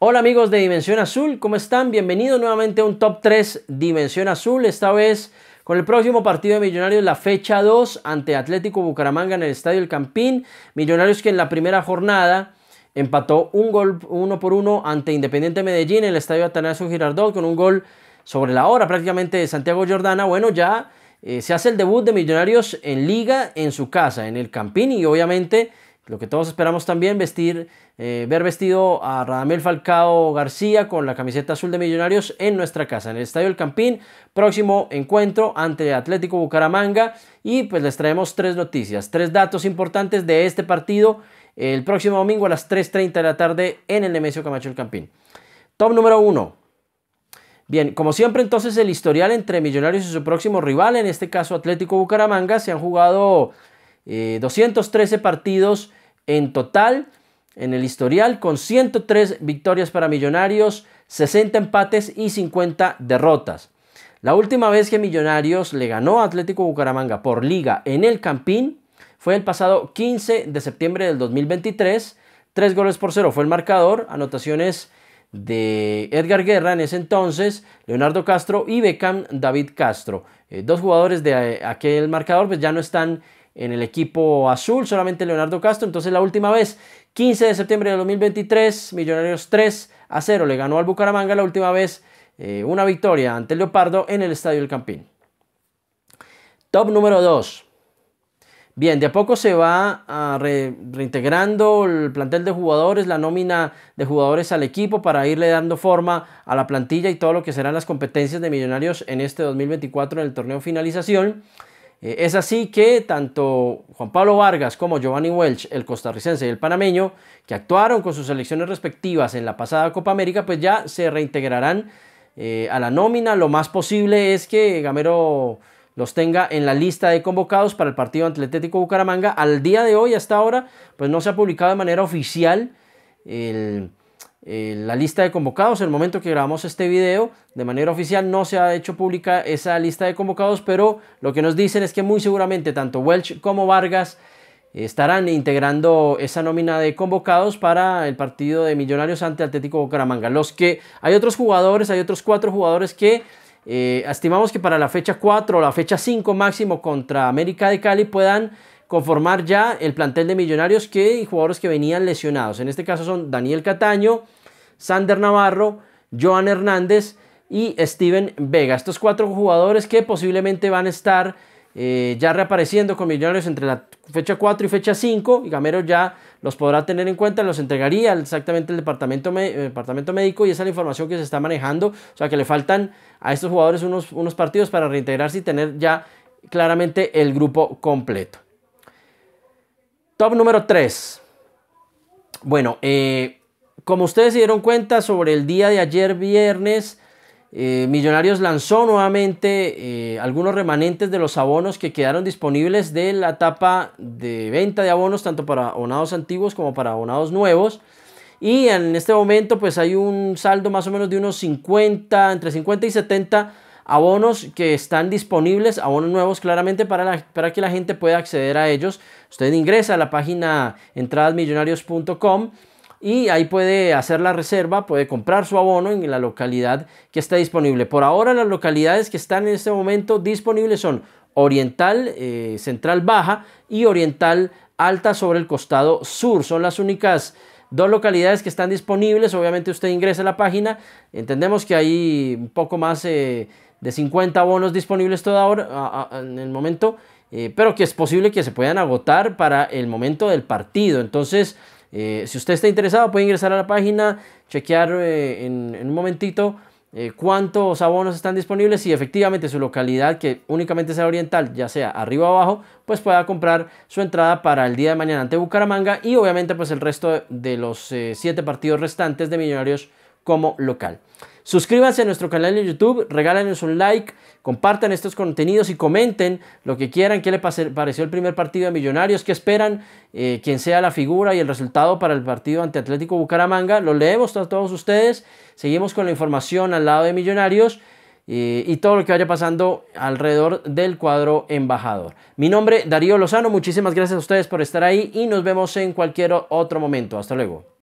Hola amigos de Dimensión Azul, ¿cómo están? Bienvenidos nuevamente a un Top 3 Dimensión Azul, esta vez con el próximo partido de Millonarios, la fecha 2 ante Atlético Bucaramanga en el Estadio El Campín. Millonarios que en la primera jornada empató un gol uno por uno ante Independiente Medellín en el Estadio Atanasio Girardot con un gol sobre la hora prácticamente de Santiago Jordana. Bueno, ya eh, se hace el debut de Millonarios en Liga en su casa, en el Campín y obviamente lo que todos esperamos también, vestir, eh, ver vestido a Radamel Falcao García con la camiseta azul de Millonarios en nuestra casa, en el Estadio El Campín. Próximo encuentro ante Atlético Bucaramanga. Y pues les traemos tres noticias, tres datos importantes de este partido el próximo domingo a las 3.30 de la tarde en el Nemesio Camacho El Campín. Top número uno. Bien, como siempre entonces el historial entre Millonarios y su próximo rival, en este caso Atlético Bucaramanga, se han jugado 213 eh, partidos en total en el historial, con 103 victorias para Millonarios, 60 empates y 50 derrotas. La última vez que Millonarios le ganó a Atlético Bucaramanga por liga en el Campín fue el pasado 15 de septiembre del 2023. Tres goles por cero fue el marcador, anotaciones de Edgar Guerra en ese entonces, Leonardo Castro y Beckham David Castro. Eh, dos jugadores de eh, aquel marcador pues ya no están en el equipo azul, solamente Leonardo Castro. Entonces la última vez, 15 de septiembre de 2023, Millonarios 3 a 0 le ganó al Bucaramanga la última vez eh, una victoria ante el Leopardo en el Estadio El Campín. Top número 2. Bien, de a poco se va ah, reintegrando el plantel de jugadores, la nómina de jugadores al equipo para irle dando forma a la plantilla y todo lo que serán las competencias de Millonarios en este 2024 en el torneo finalización. Eh, es así que tanto Juan Pablo Vargas como Giovanni Welch, el costarricense y el panameño, que actuaron con sus selecciones respectivas en la pasada Copa América, pues ya se reintegrarán eh, a la nómina. Lo más posible es que Gamero los tenga en la lista de convocados para el partido ante Bucaramanga. Al día de hoy, hasta ahora, pues no se ha publicado de manera oficial el eh, la lista de convocados. En el momento que grabamos este video, de manera oficial no se ha hecho pública esa lista de convocados, pero lo que nos dicen es que muy seguramente tanto Welch como Vargas estarán integrando esa nómina de convocados para el partido de Millonarios ante Atlético Bucaramanga. Los que hay otros jugadores, hay otros cuatro jugadores que eh, estimamos que para la fecha 4 o la fecha 5 máximo contra América de Cali puedan conformar ya el plantel de Millonarios que jugadores que venían lesionados. En este caso son Daniel Cataño, Sander Navarro, Joan Hernández y Steven Vega. Estos cuatro jugadores que posiblemente van a estar eh, ya reapareciendo con Millonarios entre la fecha 4 y fecha 5 y Gamero ya los podrá tener en cuenta, los entregaría exactamente el departamento, eh, departamento médico y esa es la información que se está manejando, o sea que le faltan a estos jugadores unos, unos partidos para reintegrarse y tener ya claramente el grupo completo. Top número 3. Bueno, eh, como ustedes se dieron cuenta sobre el día de ayer viernes, eh, Millonarios lanzó nuevamente eh, algunos remanentes de los abonos que quedaron disponibles de la etapa de venta de abonos, tanto para abonados antiguos como para abonados nuevos. Y en este momento pues hay un saldo más o menos de unos 50, entre 50 y 70 abonos que están disponibles, abonos nuevos claramente para, que la gente pueda acceder a ellos. Usted ingresa a la página entradasmillonarios.com y ahí puede hacer la reserva, puede comprar su abono en la localidad que está disponible. Por ahora las localidades que están en este momento disponibles son Oriental eh, Central Baja y Oriental Alta sobre el costado sur. Son las únicas dos localidades que están disponibles. Obviamente usted ingresa a la página. Entendemos que hay un poco más... Eh, de 50 bonos disponibles todavía en el momento, eh, pero que es posible que se puedan agotar para el momento del partido. Entonces, eh, si usted está interesado, puede ingresar a la página, chequear eh, en, un momentito cuántos abonos están disponibles y efectivamente su localidad, que únicamente sea oriental, ya sea arriba o abajo, pues pueda comprar su entrada para el día de mañana ante Bucaramanga y obviamente pues el resto de los siete partidos restantes de Millonarios como local. Suscríbanse a nuestro canal de YouTube, regálenos un like, compartan estos contenidos y comenten lo que quieran, qué les pareció el primer partido de Millonarios, qué esperan, eh, quién sea la figura y el resultado para el partido ante Atlético Bucaramanga. Lo leemos a todos ustedes, seguimos con la información al lado de Millonarios eh, y todo lo que vaya pasando alrededor del cuadro embajador. Mi nombre, Darío Lozano, muchísimas gracias a ustedes por estar ahí y nos vemos en cualquier otro momento. Hasta luego.